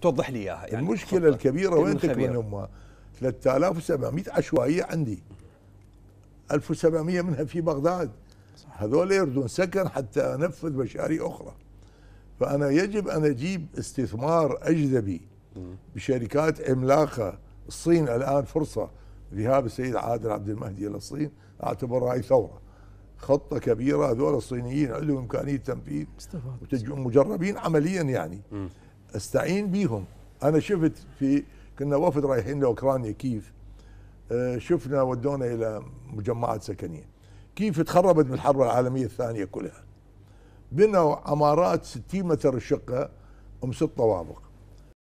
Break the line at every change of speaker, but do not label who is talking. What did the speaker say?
توضح لي اياها يعني المشكله الكبيره وين تكمن هم 3700 عشوائيه عندي 1700 منها في بغداد هذول يردون سكن حتى انفذ مشاريع اخرى فانا يجب ان اجيب استثمار اجنبي بشركات عملاقه الصين الان فرصه ذهاب السيد عادل عبد المهدي الى الصين اعتبر هاي ثوره خطه كبيره هذول الصينيين عندهم امكانيه تنفيذ مجربين عمليا يعني م. استعين بيهم انا شفت في كنا وفد رايحين لاوكرانيا كيف آه، شفنا ودونا الى مجمعات سكنيه كيف تخربت من الحرب العالميه الثانيه كلها بنوا عمارات 60 متر الشقه ام ست طوابق